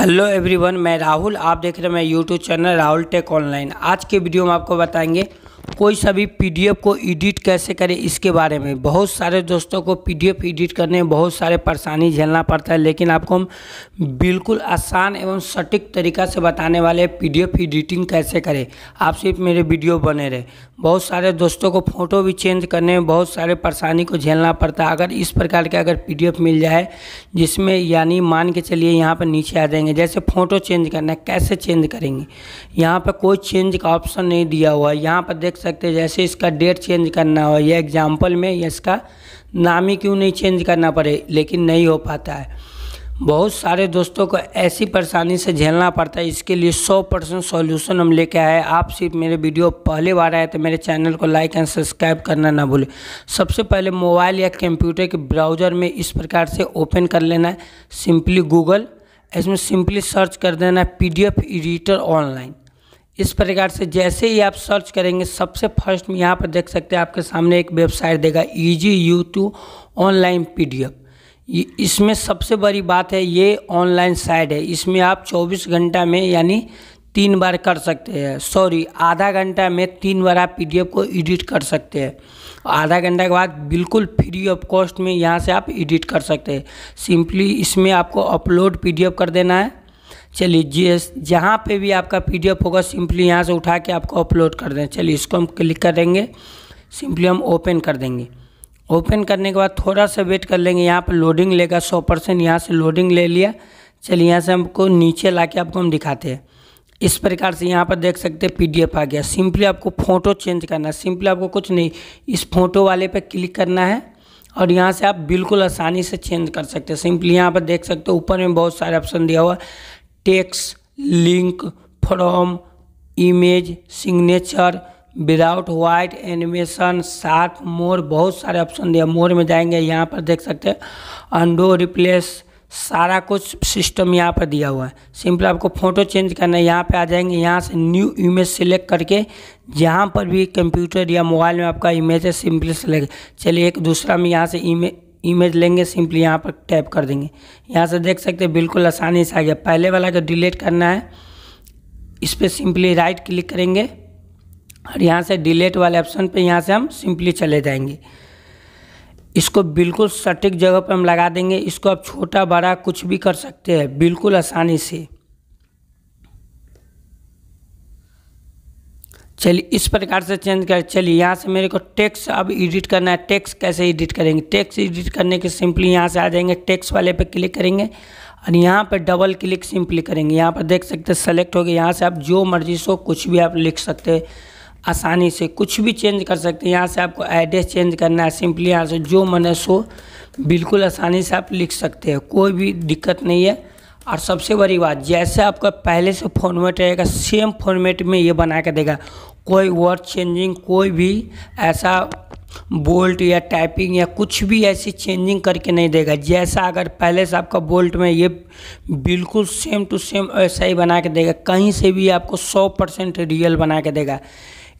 hello everyone मैं राहुल आप देख रहे हैं मैं YouTube channel Rahul tech online आज के वीडियो में आपको बताएंगे कोई सभी पीडीएफ को एडिट कैसे करें इसके बारे में बहुत सारे दोस्तों को पीडीएफ एडिट करने में बहुत सारे परेशानी झेलना पड़ता है लेकिन आपको हम बिल्कुल आसान एवं सटीक तरीका से बताने वाले पी पीडीएफ एडिटिंग कैसे करें आप सिर्फ मेरे वीडियो बने रहे बहुत सारे दोस्तों को फ़ोटो भी चेंज करने में बहुत सारे परेशानी को झेलना पड़ता है अगर इस प्रकार के अगर पीडीएफ मिल जाए जिसमें यानी मान के चलिए यहाँ पर नीचे आ जाएंगे जैसे फ़ोटो चेंज करना है कैसे चेंज करेंगे यहाँ पर कोई चेंज का ऑप्शन नहीं दिया हुआ है यहाँ पर देख सकते हैं जैसे इसका डेट चेंज करना हो या एग्ज़ाम्पल में इसका नाम ही क्यों नहीं चेंज करना पड़े लेकिन नहीं हो पाता है बहुत सारे दोस्तों को ऐसी परेशानी से झेलना पड़ता है इसके लिए 100 परसेंट सोल्यूशन हम लेके आए आप सिर्फ मेरे वीडियो पहली बार आए तो मेरे चैनल को लाइक एंड सब्सक्राइब करना ना भूलें सबसे पहले मोबाइल या कंप्यूटर के ब्राउज़र में इस प्रकार से ओपन कर लेना है सिंपली गूगल इसमें सिंपली सर्च कर देना है पी एडिटर ऑनलाइन इस प्रकार से जैसे ही आप सर्च करेंगे सबसे फर्स्ट में यहाँ पर देख सकते हैं आपके सामने एक वेबसाइट देगा easy you to online P इसमें सबसे बड़ी बात है ये ऑनलाइन साइड है इसमें आप 24 घंटा में यानी तीन बार कर सकते हैं सॉरी आधा घंटा में तीन बार आप पीडीएफ को एडिट कर सकते हैं आधा घंटा के बाद बिल्कुल फ्री ऑफ कॉस्ट में यहाँ से आप एडिट कर सकते हैं सिंपली इसमें आपको अपलोड पीडीएफ कर देना है चलिए जिस जहाँ पे भी आपका पीडीएफ होगा सिंपली यहाँ से उठा के आपको अपलोड कर दें चलिए इसको हम क्लिक कर देंगे सिंपली हम ओपन कर देंगे ओपन करने के बाद थोड़ा सा वेट कर लेंगे यहाँ पर लोडिंग लेगा सौ परसेंट यहाँ से लोडिंग ले लिया चलिए यहाँ से हमको नीचे ला के आपको हम दिखाते हैं इस प्रकार से यहाँ पर देख सकते हैं पीडीएफ आ गया सिंपली आपको फ़ोटो चेंज करना है सिंपली आपको कुछ नहीं इस फोटो वाले पर क्लिक करना है और यहाँ से आप बिल्कुल आसानी से चेंज कर सकते हैं सिंपली यहाँ पर देख सकते हो ऊपर में बहुत सारे ऑप्शन दिया हुआ text link from image signature without white animation साथ मोर बहुत सारे ऑप्शन दिया मोर में जाएंगे यहाँ पर देख सकते हैं अंडो रिप्लेस सारा कुछ सिस्टम यहाँ पर दिया हुआ है सिंपल आपको फ़ोटो चेंज करना है यहाँ पर आ जाएंगे यहाँ से न्यू इमेज सेलेक्ट करके जहाँ पर भी कंप्यूटर या मोबाइल में आपका इमेज है सिंपली सेलेक्ट चलिए एक दूसरा में यहाँ से इमेज इमेज लेंगे सिंपली यहाँ पर टैप कर देंगे यहाँ से देख सकते हैं बिल्कुल आसानी से आ गया पहले वाला का डिलीट करना है इस पर सिंपली राइट क्लिक करेंगे और यहाँ से डिलेट वाले ऑप्शन पे यहाँ से हम सिंपली चले जाएंगे इसको बिल्कुल सटीक जगह पर हम लगा देंगे इसको आप छोटा बड़ा कुछ भी कर सकते हैं बिल्कुल आसानी से चलिए इस प्रकार से चेंज कर चलिए यहाँ से मेरे को टेक्स अब एडिट करना है टेक्स कैसे एडिट करेंगे टेक्स एडिट करने के सिंपली यहाँ से आ जाएंगे टेक्स वाले पे क्लिक करेंगे और यहाँ पर डबल क्लिक सिंपली करेंगे यहाँ पर देख सकते हैं सेलेक्ट हो गया यहाँ से आप जो मर्जी सो कुछ भी आप लिख सकते हैं आसानी से कुछ भी चेंज कर सकते हैं यहाँ से आपको एड्रेस चेंज करना है सिंपली यहाँ से जो मन है सो बिल्कुल आसानी से आप लिख सकते हैं कोई भी दिक्कत नहीं है और सबसे बड़ी बात जैसे आपका पहले से फॉर्मेट रहेगा सेम फॉर्मेट में ये बना के देगा कोई वर्ड चेंजिंग कोई भी ऐसा बोल्ट या टाइपिंग या कुछ भी ऐसी चेंजिंग करके नहीं देगा जैसा अगर पहले से आपका बोल्ट में ये बिल्कुल सेम टू सेम ऐसा ही बना के देगा कहीं से भी आपको 100 परसेंट रियल बना के देगा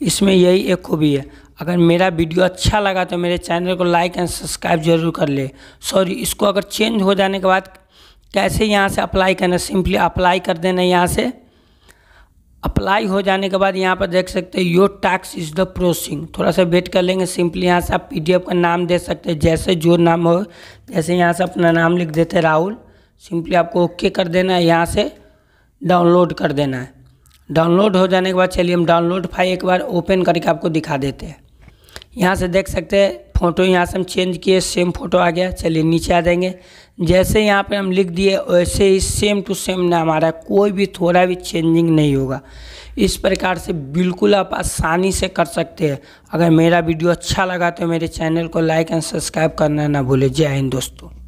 इसमें यही एक खूबी है अगर मेरा वीडियो अच्छा लगा तो मेरे चैनल को लाइक एंड सब्सक्राइब जरूर कर ले सॉरी इसको अगर चेंज हो जाने के बाद कैसे यहाँ से अप्लाई करना सिंपली अप्लाई कर देना यहाँ से अप्लाई हो जाने के बाद यहाँ पर देख सकते हैं your text is the processing थोड़ा सा वेट कर लेंगे सिंपली यहाँ से आप पीडीएफ का नाम दे सकते हैं जैसे जो नाम हो जैसे यहाँ से अपना नाम लिख देते राहुल सिंपली आपको ओके कर देना है यहाँ से डाउनलोड कर देना है डाउनलोड हो जाने के बाद चलिए हम डाउनलोड फाइल एक बार ओपन करके आपको दिखा देते हैं यहाँ से देख सकते हैं फ़ोटो यहाँ से हम चेंज किए सेम फ़ोटो आ गया चलिए नीचे आ जाएंगे जैसे यहाँ पे हम लिख दिए वैसे ही सेम टू सेम ना हमारा कोई भी थोड़ा भी चेंजिंग नहीं होगा इस प्रकार से बिल्कुल आप आसानी से कर सकते हैं अगर मेरा वीडियो अच्छा लगा तो मेरे चैनल को लाइक एंड सब्सक्राइब करना ना भूलें जय हिंद दोस्तों